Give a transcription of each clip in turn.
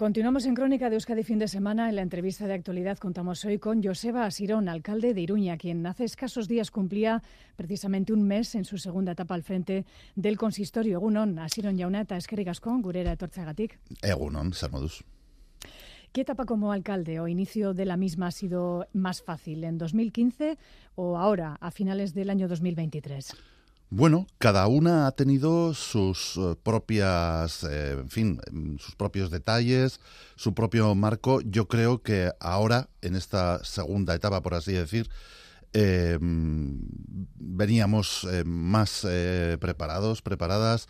Continuamos en Crónica de Euskadi fin de semana. En la entrevista de actualidad contamos hoy con Joseba Asirón, alcalde de Iruña, quien hace escasos días cumplía precisamente un mes en su segunda etapa al frente del consistorio. Egunon, Asirón Yaunata Eskerrik con? Gurera Etortzagatik. Egunon, ¿Qué etapa como alcalde o inicio de la misma ha sido más fácil, en 2015 o ahora, a finales del año 2023? Bueno, cada una ha tenido sus eh, propias, eh, en fin, sus propios detalles, su propio marco. Yo creo que ahora, en esta segunda etapa, por así decir, em, veníamos eh, más preparados, preparadas,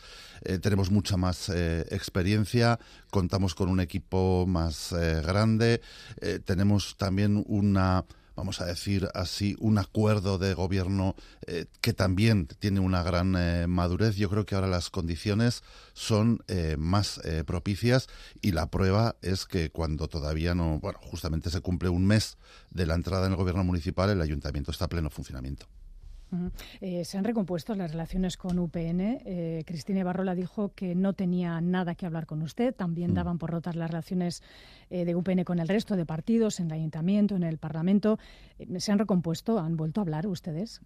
tenemos mucha más experiencia, contamos con un equipo más grande, tenemos también una vamos a decir así, un acuerdo de gobierno eh, que también tiene una gran eh, madurez. Yo creo que ahora las condiciones son eh, más propicias y la prueba es que cuando todavía no, bueno, justamente se cumple un mes de la entrada en el gobierno municipal, el ayuntamiento está a pleno funcionamiento. Eh, se han recompuesto las relaciones con UPN. Eh, Cristina Barrola dijo que no tenía nada que hablar con usted. También mm. daban por rotas las relaciones eh, de UPN con el resto de partidos, en el ayuntamiento, en el Parlamento. ¿Se han recompuesto? ¿Han vuelto a hablar ustedes?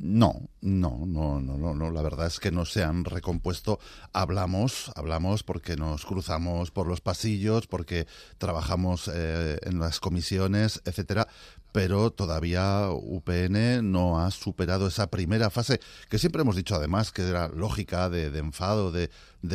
No, no, no, no, no, la verdad es que no se han recompuesto. Hablamos, hablamos porque nos cruzamos por los pasillos, porque trabajamos eh, en las comisiones, etcétera, pero todavía UPN no ha superado esa primera fase, que siempre hemos dicho además que era lógica, de, enfado, de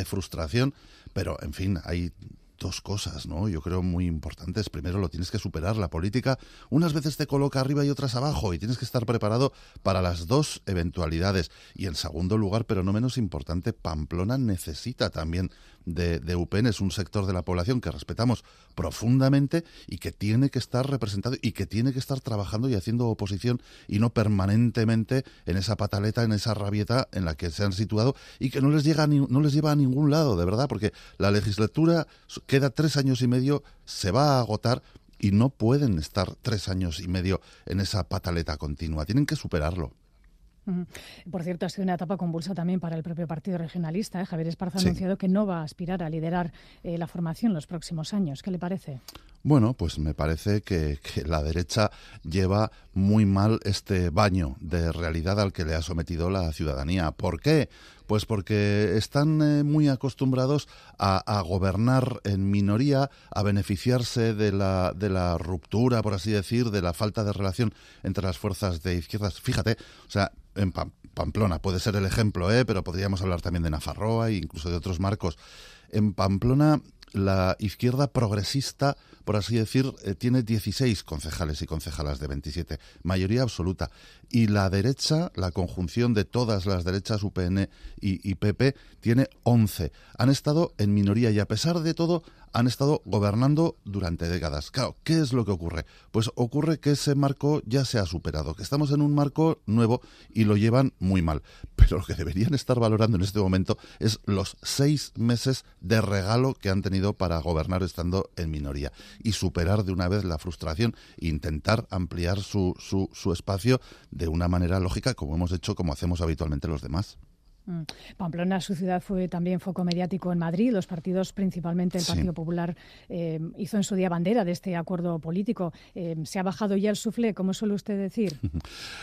frustración, pero en fin, hay dos cosas, ¿no? Yo creo muy importantes. Primero, lo tienes que superar. La política unas veces te coloca arriba y otras abajo y tienes que estar preparado para las dos eventualidades. Y en segundo lugar, pero no menos importante, Pamplona necesita también de, UPN, es un sector de la población que respetamos profundamente y que tiene que estar representado y que tiene que estar trabajando y haciendo oposición y no permanentemente en esa pataleta, en esa rabieta en la que se han situado y que no les, llega ni, no les lleva a ningún lado, de verdad, porque la legislatura queda tres años y medio, se va a agotar y no pueden estar tres años y medio en esa pataleta continua, tienen que superarlo. Por cierto, ha sido una etapa convulsa también para el propio Partido Regionalista. ¿eh? Javier Esparza ha anunciado que no va a aspirar a liderar eh, la formación los próximos años. ¿Qué le parece? Bueno, pues me parece que, que, la derecha lleva muy mal este baño de realidad al que le ha sometido la ciudadanía. ¿Por qué? Pues porque están eh, muy acostumbrados a, gobernar en minoría, a beneficiarse de la, de la ruptura, por así decir, de la falta de relación entre las fuerzas de izquierdas. Fíjate, o sea, en Pamplona puede ser el ejemplo, ¿eh? pero podríamos hablar también de Nafarroa e incluso de otros marcos. En Pamplona la izquierda progresista, por así decir, eh, tiene 16 concejales y concejalas de 27, mayoría absoluta. Y la derecha, la conjunción de todas las derechas, UPN y, y PP, tiene 11. Han estado en minoría y a pesar de todo han estado gobernando durante décadas. Claro, ¿qué es lo que ocurre? Pues ocurre que ese marco ya se ha superado, que estamos en un marco nuevo y lo llevan muy mal. Pero lo que deberían estar valorando en este momento es los seis meses de regalo que han tenido para gobernar estando en minoría y superar de una vez la frustración e intentar ampliar su, su, su espacio de una manera lógica como hemos hecho, como hacemos habitualmente los demás. Mm. Pamplona, su ciudad, fue también foco mediático en Madrid. Los partidos, principalmente el Partido Popular, eh, hizo en su día bandera de este acuerdo político. Eh, ¿Se ha bajado ya el suflé, como suele usted decir?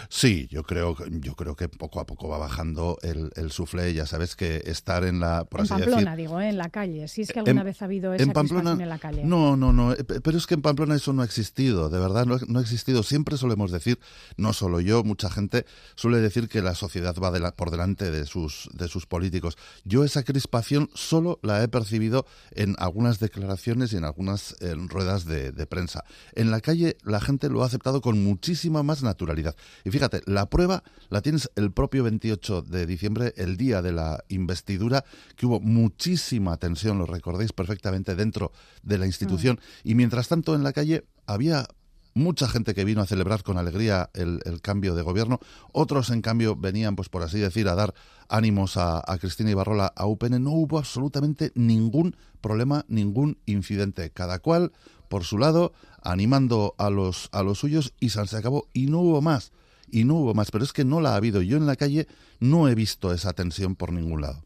Sí, yo creo, yo creo que poco a poco va bajando el, el suflé. Ya sabes que estar en la... en Pamplona, digo, ¿eh? en la calle. Si es que alguna vez ha habido esa en la calle. No, no, no. Pero es que en Pamplona eso no ha existido, de verdad, no, ha existido. Siempre solemos decir, no solo yo, mucha gente suele decir que la sociedad va por delante de sus de sus políticos. Yo esa crispación solo la he percibido en algunas declaraciones y en algunas eh, ruedas de, prensa. En la calle la gente lo ha aceptado con muchísima más naturalidad. Y fíjate, la prueba la tienes el propio 28 de diciembre, el día de la investidura, que hubo muchísima tensión, lo recordáis perfectamente, dentro de la institución. Mm. Y mientras tanto, en la calle había mucha gente que vino a celebrar con alegría el, cambio de gobierno, otros en cambio venían, pues por así decir, a dar ánimos a, Cristina Ibarrola, a UPN, no hubo absolutamente ningún problema, ningún incidente, cada cual por su lado, animando a los, a los suyos y se acabó y no hubo más, y no hubo más, pero es que no la ha habido, yo en la calle no he visto esa tensión por ningún lado.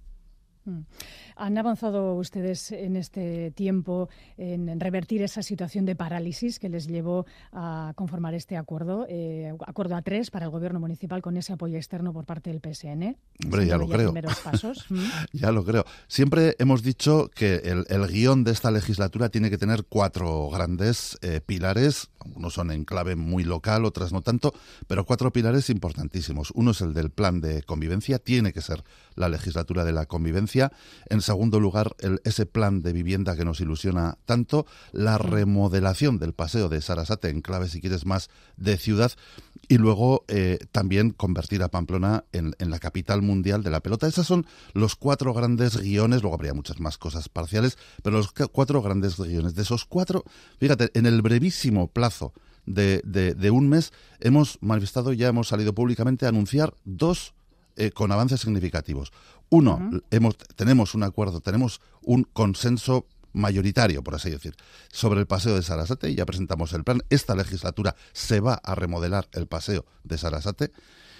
Mm. Han avanzado ustedes en este tiempo en revertir esa situación de parálisis que les llevó a conformar este acuerdo, eh, acuerdo a tres para el gobierno municipal con ese apoyo externo por parte del PSN. Hombre, ya lo creo. Mm. ya lo creo. Siempre hemos dicho que el, guión de esta legislatura tiene que tener cuatro grandes eh, pilares unos son en clave muy local, otras no tanto, pero cuatro pilares importantísimos. Uno es el del plan de convivencia, tiene que ser la legislatura de la convivencia. En segundo lugar, el, ese plan de vivienda que nos ilusiona tanto, la mm. remodelación del paseo de Sarasate en clave, si quieres más, de ciudad y luego eh, también convertir a Pamplona en, la capital mundial de la pelota. Esos son los cuatro grandes guiones, luego habría muchas más cosas parciales, pero los cuatro grandes guiones. De esos cuatro, fíjate, en el brevísimo plazo de, de, un mes hemos manifestado, ya hemos salido públicamente a anunciar dos eh, con avances significativos. Uno, hemos, tenemos un acuerdo, tenemos un consenso mayoritario, por así decir, sobre el paseo de Sarasate. Ya presentamos el plan. Esta legislatura se va a remodelar el paseo de Sarasate.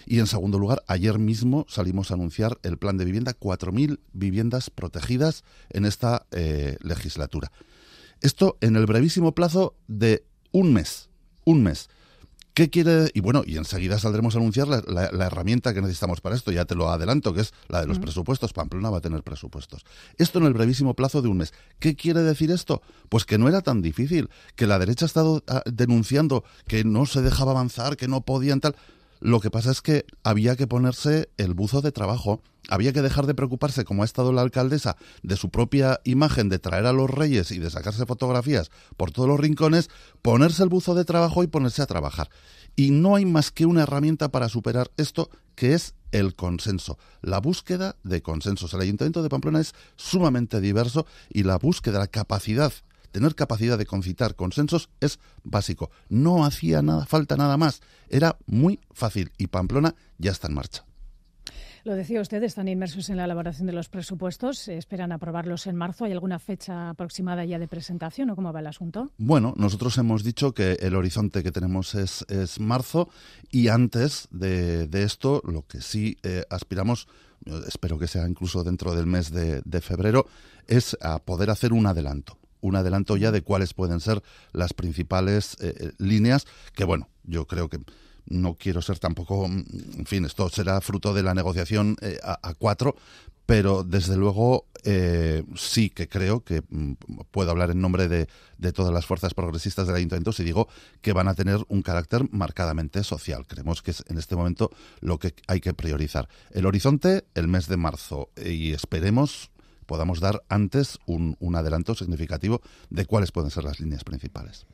Y en segundo lugar, ayer mismo salimos a anunciar el plan de vivienda, 4.000 viviendas protegidas en esta eh, legislatura. Esto en el brevísimo plazo de un mes, un mes. ¿Qué quiere? Y bueno, y enseguida saldremos a anunciar la, herramienta que necesitamos para esto, ya te lo adelanto, que es la de los presupuestos. Pamplona va a tener presupuestos. Esto en el brevísimo plazo de un mes. ¿Qué quiere decir esto? Pues que no era tan difícil, que la derecha ha estado ah, denunciando que no se dejaba avanzar, que no podían tal. Lo que pasa es que había que ponerse el buzo de trabajo, había que dejar de preocuparse, como ha estado la alcaldesa, de su propia imagen, de traer a los reyes y de sacarse fotografías por todos los rincones, ponerse el buzo de trabajo y ponerse a trabajar. Y no hay más que una herramienta para superar esto, que es el consenso, la búsqueda de consensos. El Ayuntamiento de Pamplona es sumamente diverso y la búsqueda, la capacidad tener capacidad de concitar consensos es básico. No hacía nada, falta nada más. Era muy fácil y Pamplona ya está en marcha. Lo decía usted, están inmersos en la elaboración de los presupuestos, esperan aprobarlos en marzo. ¿Hay alguna fecha aproximada ya de presentación o cómo va el asunto? Bueno, nosotros hemos dicho que el horizonte que tenemos es, es marzo y antes de, esto lo que sí eh, aspiramos espero que sea incluso dentro del mes de febrero, es a poder hacer un adelanto un adelanto ya de cuáles pueden ser las principales eh, eh, líneas, que bueno, yo creo que no quiero ser tampoco, mm, en fin, esto será fruto de la negociación eh, a, cuatro, pero desde luego sí que creo que mm, puedo hablar en nombre de, de, todas las fuerzas progresistas del ayuntamiento si digo que van a tener un carácter marcadamente social. Creemos que es en este momento lo que hay que priorizar. El horizonte, el mes de marzo, y esperemos podamos dar antes un, adelanto significativo de cuáles pueden ser las líneas principales.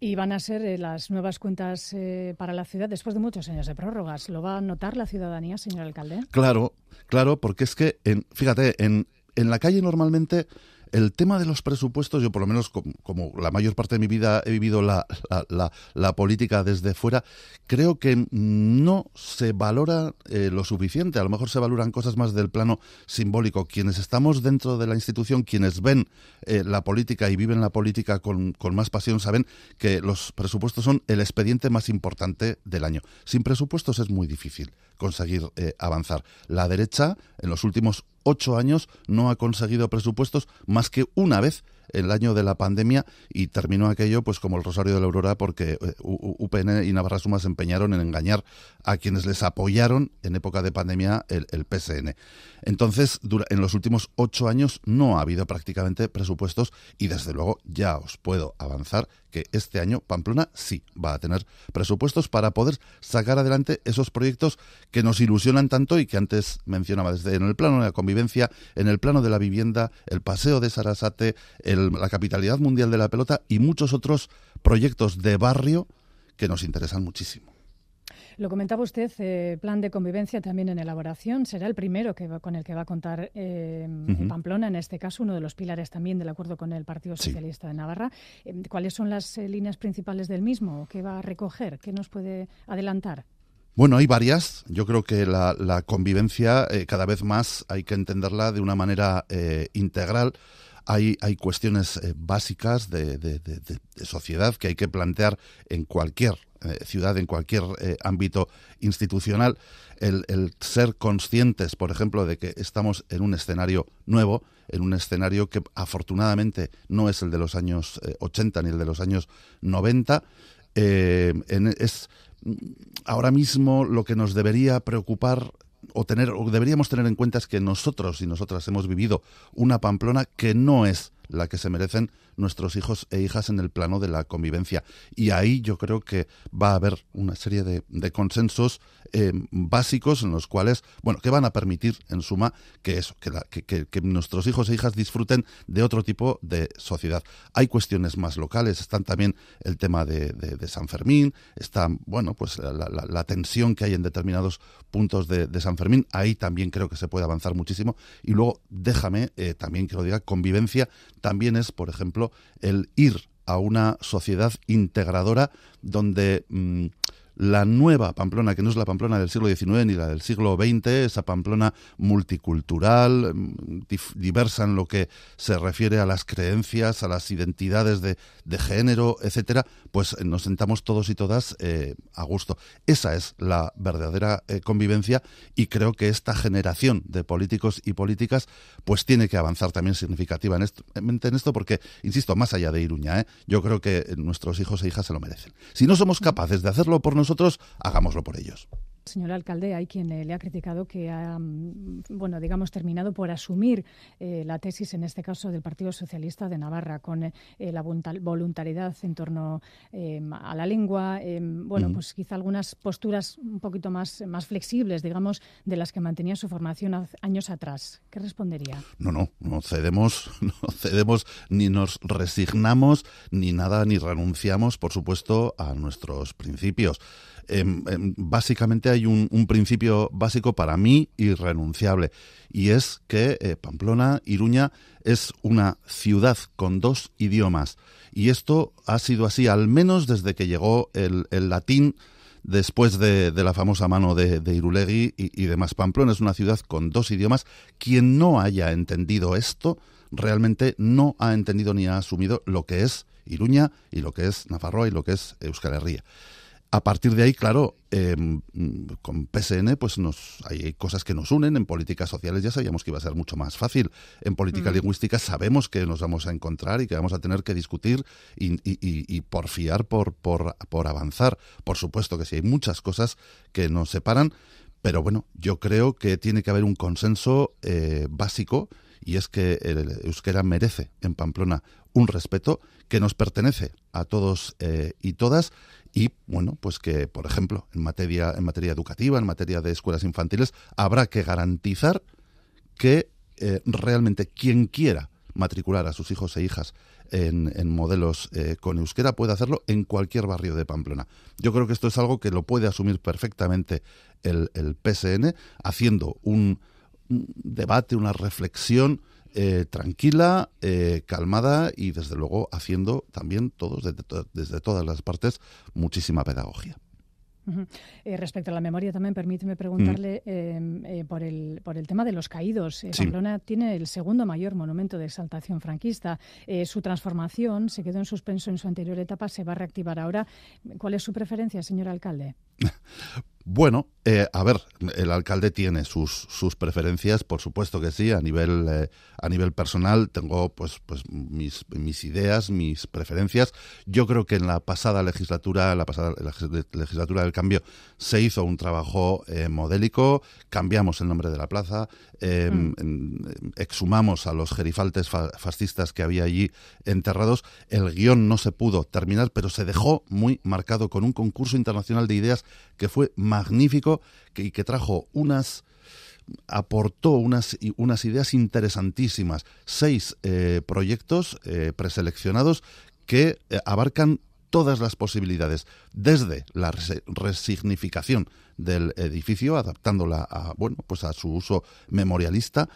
Y van a ser eh, las nuevas cuentas eh, para la ciudad después de muchos años de prórrogas. ¿Lo va a notar la ciudadanía, señor alcalde? Claro, claro, porque es que, en, fíjate, en, en la calle normalmente el tema de los presupuestos, yo por lo menos como, la mayor parte de mi vida he vivido la, la, política desde fuera, creo que no se valora eh, lo suficiente. A lo mejor se valoran cosas más del plano simbólico. Quienes estamos dentro de la institución, quienes ven eh, la política y viven la política con, más pasión, saben que los presupuestos son el expediente más importante del año. Sin presupuestos es muy difícil conseguir eh, avanzar. La derecha, en los últimos ocho años no ha conseguido presupuestos más que una vez el año de la pandemia y terminó aquello pues como el Rosario de la Aurora porque eh, UPN y Navarra Suma se empeñaron en engañar a quienes les apoyaron en época de pandemia el, el PSN. Entonces, en los últimos ocho años no ha habido prácticamente presupuestos y desde luego ya os puedo avanzar que este año Pamplona sí va a tener presupuestos para poder sacar adelante esos proyectos que nos ilusionan tanto y que antes mencionaba desde en el plano de la convivencia, en el plano de la vivienda, el paseo de Sarasate, el la capitalidad mundial de la pelota y muchos otros proyectos de barrio que nos interesan muchísimo. Lo comentaba usted, eh, plan de convivencia también en elaboración. Será el primero que con el que va a contar eh, Pamplona, en este caso, uno de los pilares también del acuerdo con el Partido Socialista de Navarra. Eh, ¿Cuáles son las líneas principales del mismo? ¿Qué va a recoger? ¿Qué nos puede adelantar? Bueno, hay varias. Yo creo que la convivencia cada vez más hay que entenderla de una manera integral hay, cuestiones eh, básicas de, sociedad que hay que plantear en cualquier eh, ciudad, en cualquier eh, ámbito institucional. El, ser conscientes, por ejemplo, de que estamos en un escenario nuevo, en un escenario que afortunadamente no es el de los años 80 ni el de los años 90. es, mm, ahora mismo lo que nos debería preocupar o o deberíamos tener en cuenta es que nosotros y nosotras hemos vivido una Pamplona que no es la que se merecen nuestros hijos e hijas en el plano de la convivencia. Y ahí yo creo que va a haber una serie de, consensos eh, básicos en los cuales, bueno, que van a permitir en suma que eso, que, que, nuestros hijos e hijas disfruten de otro tipo de sociedad. Hay cuestiones más locales, están también el tema de, San Fermín, está, bueno, pues la, tensión que hay en determinados puntos de, San Fermín, ahí también creo que se puede avanzar muchísimo. Y luego, déjame eh, también que lo diga, convivencia también es, por ejemplo, el ir a una sociedad integradora donde mm, la nueva Pamplona, que no es la Pamplona del siglo XIX ni la del siglo XX, esa Pamplona multicultural, mm, diversa en lo que se refiere a las creencias, a las identidades de, género, etcétera, pues eh, nos sentamos todos y todas eh, a gusto. Esa es la verdadera eh, convivencia y creo que esta generación de políticos y políticas pues tiene que avanzar también significativamente en, esto porque, insisto, más allá de Iruña, ¿eh? yo creo que nuestros hijos e hijas se lo merecen. Si no somos capaces de hacerlo por nosotros, nosotros, hagámoslo por ellos. Señor alcalde, hay quien eh, le ha criticado que ha, mm, bueno, digamos, terminado por asumir eh, la tesis, en este caso, del Partido Socialista de Navarra, con eh, la voluntariedad en torno a la lengua, bueno, mm. pues quizá algunas posturas un poquito más, más flexibles, digamos, de las que mantenía su formación años atrás. ¿Qué respondería? No, no, no cedemos, no cedemos, ni nos resignamos, ni nada, ni renunciamos, por supuesto, a nuestros principios. Em, em, básicamente hay un, principio básico para mí irrenunciable y es que eh, Pamplona, Iruña, es una ciudad con dos idiomas y esto ha sido así al menos desde que llegó el, latín después de, la famosa mano de, de Irulegui y, demás. Pamplona es una ciudad con dos idiomas. Quien no haya entendido esto realmente no ha entendido ni ha asumido lo que es Iruña y lo que es Nafarroa y lo que es Euskal Herria. A partir de ahí, claro, em, con PSN, pues nos, hay cosas que nos unen. En políticas sociales ya sabíamos que iba a ser mucho más fácil. En política lingüística sabemos que nos vamos a encontrar y que vamos a tener que discutir y, porfiar por, por, por avanzar. Por supuesto que sí, hay muchas cosas que nos separan, pero bueno, yo creo que tiene que haber un consenso eh, básico y es que el euskera merece en Pamplona un respeto que nos pertenece a todos eh, y todas y bueno, pues que por ejemplo en materia en materia educativa, en materia de escuelas infantiles habrá que garantizar que eh, realmente quien quiera matricular a sus hijos e hijas en, modelos eh, con euskera puede hacerlo en cualquier barrio de Pamplona. Yo creo que esto es algo que lo puede asumir perfectamente el PSN haciendo un debate, una reflexión eh, tranquila, eh, calmada y desde luego haciendo también todos desde, todas las partes muchísima pedagogía. Eh, respecto a la memoria también, permíteme preguntarle mm. em, por, el, por el tema de los caídos. Barcelona tiene el segundo mayor monumento de exaltación franquista. su transformación se quedó en suspenso en su anterior etapa, se va a reactivar ahora. ¿Cuál es su preferencia, señor alcalde? Bueno, eh, a ver, el alcalde tiene sus, sus, preferencias, por supuesto que sí, a nivel, eh, a nivel personal tengo pues, pues mis, ideas, mis preferencias. Yo creo que en la pasada legislatura, la pasada legislatura del cambio, se hizo un trabajo eh, modélico, cambiamos el nombre de la plaza, em, mm. exhumamos a los jerifaltes fascistas que había allí enterrados. El guión no se pudo terminar, pero se dejó muy marcado con un concurso internacional de ideas que fue magnífico y que trajo unas aportó unas, unas ideas interesantísimas, seis eh, proyectos eh, preseleccionados que eh, abarcan todas las posibilidades, desde la resignificación del edificio, adaptándola a, bueno, pues a su uso memorialista,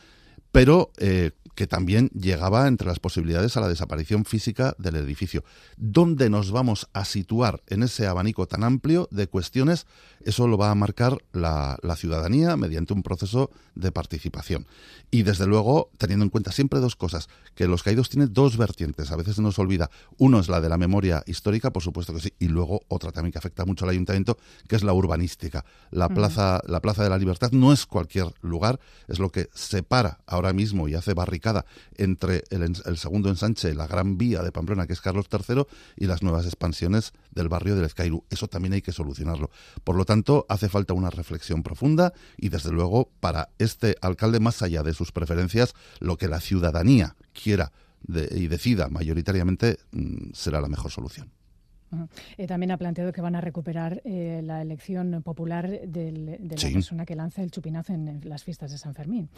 pero eh, que también llegaba entre las posibilidades a la desaparición física del edificio. ¿Dónde nos vamos a situar en ese abanico tan amplio de cuestiones? Eso lo va a marcar la, ciudadanía mediante un proceso de participación. Y desde luego, teniendo en cuenta siempre dos cosas, que los caídos tienen dos vertientes, a veces se nos olvida. Uno es la de la memoria histórica, por supuesto que sí, y luego otra también que afecta mucho al ayuntamiento, que es la urbanística. La, plaza, la plaza de la Libertad no es cualquier lugar, es lo que separa ahora ahora mismo y hace barricada entre el, segundo ensanche, la gran vía de Pamplona, que es Carlos III, y las nuevas expansiones del barrio del Escairu. Eso también hay que solucionarlo. Por lo tanto, hace falta una reflexión profunda y, desde luego, para este alcalde, más allá de sus preferencias, lo que la ciudadanía quiera y decida mayoritariamente mm, será la mejor solución. Eh, también ha planteado que van a recuperar eh, la elección popular de la persona que lanza el chupinazo en, las fiestas de San Fermín.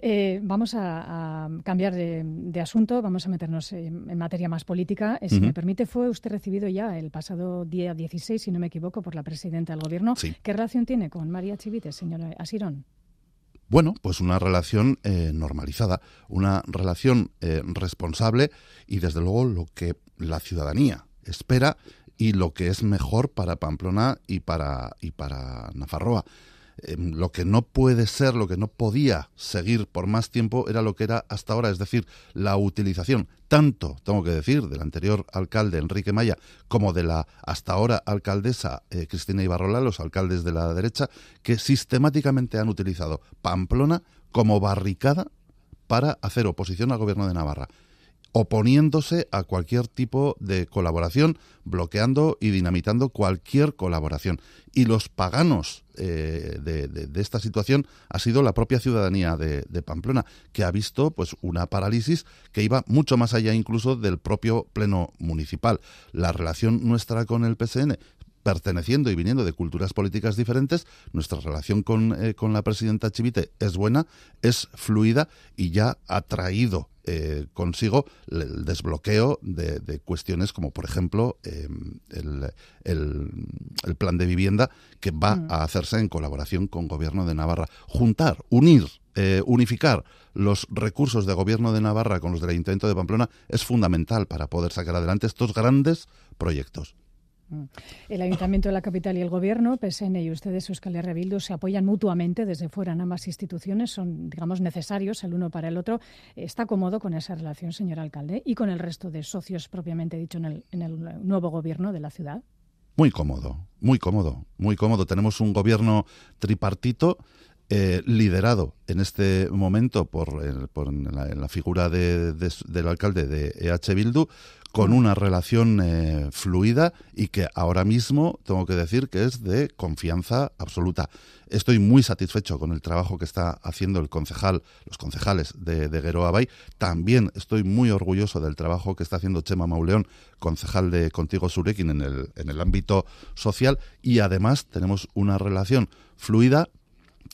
Eh, vamos a, cambiar de, asunto, vamos a meternos en, materia más política. si me permite, fue usted recibido ya el pasado día 16, si no me equivoco, por la presidenta del Gobierno. ¿Qué relación tiene con María Chivite señora Asirón? Bueno, pues una relación normalizada, una relación responsable y desde luego lo que la ciudadanía espera y lo que es mejor para Pamplona y para, y para Nafarroa. Em, lo que no puede ser, lo que no podía seguir por más tiempo era lo que era hasta ahora, es decir, la utilización tanto, tengo que decir, del anterior alcalde Enrique Maya como de la hasta ahora alcaldesa eh, Cristina Ibarrola, los alcaldes de la derecha, que sistemáticamente han utilizado Pamplona como barricada para hacer oposición al gobierno de Navarra oponiéndose a cualquier tipo de colaboración, bloqueando y dinamitando cualquier colaboración. Y los paganos eh, de, esta situación ha sido la propia ciudadanía de, Pamplona, que ha visto pues una parálisis que iba mucho más allá incluso del propio pleno municipal. La relación nuestra con el PSN perteneciendo y viniendo de culturas políticas diferentes, nuestra relación eh, con, la presidenta Chivite es buena, es fluida y ya ha traído eh, consigo el desbloqueo de, cuestiones como, por ejemplo, em, el, plan de vivienda que va mm. a hacerse en colaboración con Gobierno de Navarra. Juntar, unir, eh, unificar los recursos de Gobierno de Navarra con los del Ayuntamiento de Pamplona es fundamental para poder sacar adelante estos grandes proyectos. Mm. El Ayuntamiento de la Capital y el Gobierno, PSN y ustedes, Euskal Herria Bildu, se apoyan mutuamente desde fuera en ambas instituciones, son, digamos, necesarios el uno para el otro. ¿Está cómodo con esa relación, señor alcalde, y con el resto de socios propiamente dicho en el, en el nuevo Gobierno de la ciudad? Muy cómodo, muy cómodo, muy cómodo. Tenemos un gobierno tripartito eh, liderado en este momento por, por la, figura del alcalde de EH Bildu, con una relación eh, fluida y que ahora mismo tengo que decir que es de confianza absoluta. Estoy muy satisfecho con el trabajo que está haciendo el concejal, los concejales de, de Bay. También estoy muy orgulloso del trabajo que está haciendo Chema Mauleón, concejal de Contigo Surekin en el, en el ámbito social. Y además tenemos una relación fluida,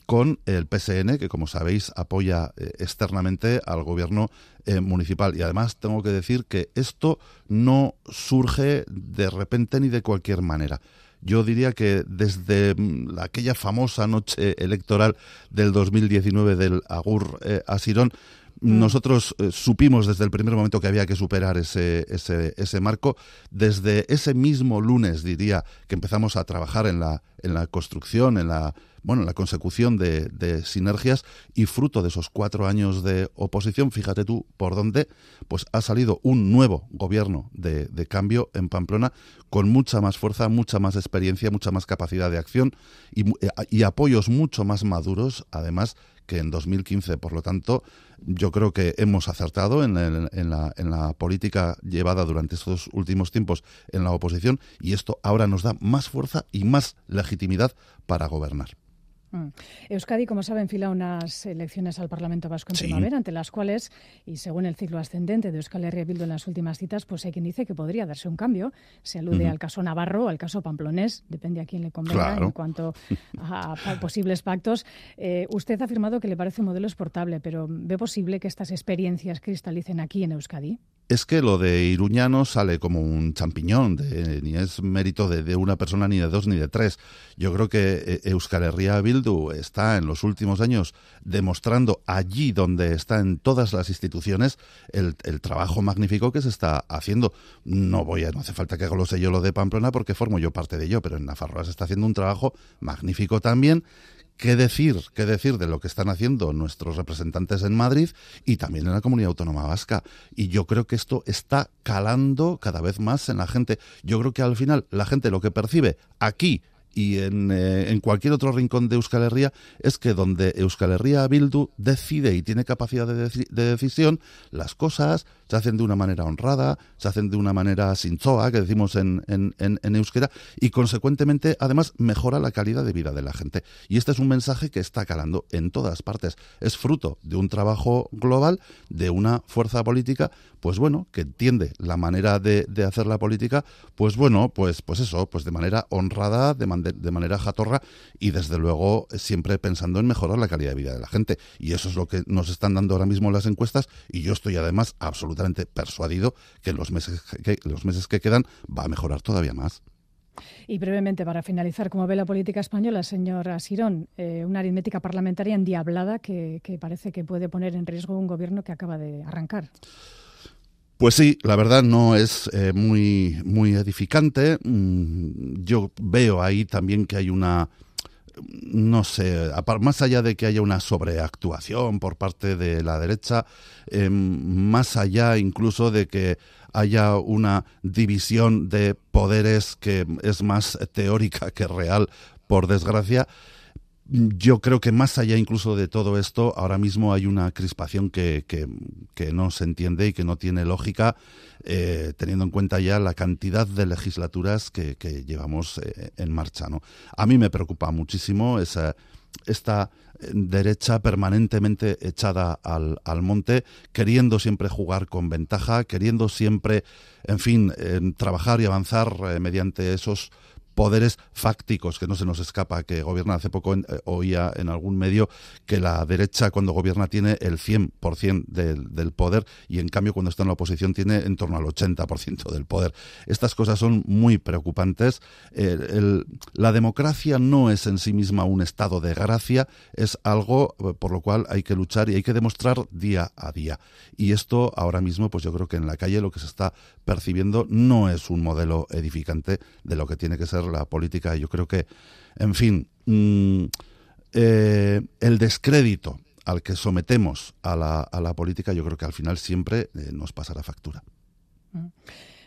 con el PSN, que como sabéis apoya eh, externamente al gobierno eh, municipal. Y además tengo que decir que esto no surge de repente ni de cualquier manera. Yo diría que desde mm, aquella famosa noche electoral del 2019 del Agur eh, Asirón, Mm. Nosotros eh, supimos desde el primer momento que había que superar ese, ese, marco. Desde ese mismo lunes, diría, que empezamos a trabajar en la, en la construcción, en la, bueno, en la consecución de, sinergias y fruto de esos cuatro años de oposición, fíjate tú por dónde, pues ha salido un nuevo gobierno de, cambio en Pamplona con mucha más fuerza, mucha más experiencia, mucha más capacidad de acción y, eh, y apoyos mucho más maduros, además, que en 2015. Por lo tanto, yo creo que hemos acertado en, en la política llevada durante estos últimos tiempos en la oposición y esto ahora nos da más fuerza y más legitimidad para gobernar. Mm. Euskadi, como saben, fila unas elecciones al Parlamento Vasco en primavera, ante las cuales, y según el ciclo ascendente de Euskal Herria Bildu en las últimas citas, pues hay quien dice que podría darse un cambio. Se alude al caso Navarro al caso Pamplonés, depende a quién le convenga en cuanto a, posibles pactos. Eh, usted ha afirmado que le parece un modelo exportable, pero ¿ve posible que estas experiencias cristalicen aquí en Euskadi? es que lo de Iruñano sale como un champiñón, ni es mérito de, una persona, ni de dos, ni de tres. Yo creo que eh, Euskal Herria Bildu está en los últimos años demostrando allí donde está en todas las instituciones el, trabajo magnífico que se está haciendo. No voy a, no hace falta que sé yo lo de Pamplona porque formo yo parte de ello, pero en Nafarroa se está haciendo un trabajo magnífico también qué decir, qué decir de lo que están haciendo nuestros representantes en Madrid y también en la comunidad autónoma vasca. Y yo creo que esto está calando cada vez más en la gente. Yo creo que al final la gente lo que percibe aquí y en, eh, cualquier otro rincón de Euskal Herria es que donde Euskal Herria Bildu decide y tiene capacidad de decisión, las cosas se hacen de una manera honrada, se hacen de una manera sinzoa, que decimos en, en, euskera, y consecuentemente, además, mejora la calidad de vida de la gente. Y este es un mensaje que está calando en todas partes. Es fruto de un trabajo global, de una fuerza política, pues bueno, que entiende la manera de, hacer la política, pues bueno, pues, pues eso, pues de manera honrada, de, de manera jatorra, y desde luego siempre pensando en mejorar la calidad de vida de la gente. Y eso es lo que nos están dando ahora mismo las encuestas, y yo estoy además absolutamente persuadido que los meses que, los meses que quedan va a mejorar todavía más. Y brevemente, para finalizar, ¿cómo ve la política española, señor Asirón? Eh, una aritmética parlamentaria endiablada que, parece que puede poner en riesgo un gobierno que acaba de arrancar. Pues sí, la verdad no es eh, muy, muy edificante. Mm, yo veo ahí también que hay una no sé, más allá de que haya una sobreactuación por parte de la derecha, em, más allá incluso de que haya una división de poderes que es más teórica que real, por desgracia, yo creo que más allá incluso de todo esto, ahora mismo hay una crispación que, que, no se entiende y que no tiene lógica, eh, teniendo en cuenta ya la cantidad de legislaturas que, llevamos eh, en marcha. ¿no? A mí me preocupa muchísimo esa, esta derecha permanentemente echada al, al, monte, queriendo siempre jugar con ventaja, queriendo siempre, en fin, eh, trabajar y avanzar mediante esos poderes fácticos, que no se nos escapa, que gobierna. Hace poco eh, oía en algún medio que la derecha cuando gobierna tiene el 100% del, del poder y en cambio cuando está en la oposición tiene en torno al 80% del poder. Estas cosas son muy preocupantes. la democracia no es en sí misma un estado de gracia, es algo eh, por lo cual hay que luchar y hay que demostrar día a día. Y esto ahora mismo, pues yo creo que en la calle lo que se está percibiendo no es un modelo edificante de lo que tiene que ser la política. Yo creo que, en fin, mm, eh, el descrédito al que sometemos a la, política, yo creo que al final siempre eh, nos pasa la factura. Mm.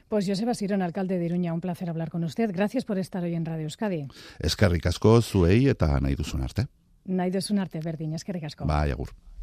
Pues Joseba Sirón, alcalde de Iruña, un placer hablar con usted. Gracias por estar hoy en Radio Euskadi. escarri asko zuei eta Naidu Sunarte. arte. Sunarte, Verdiña, arte, que ricasco. asko. Bai,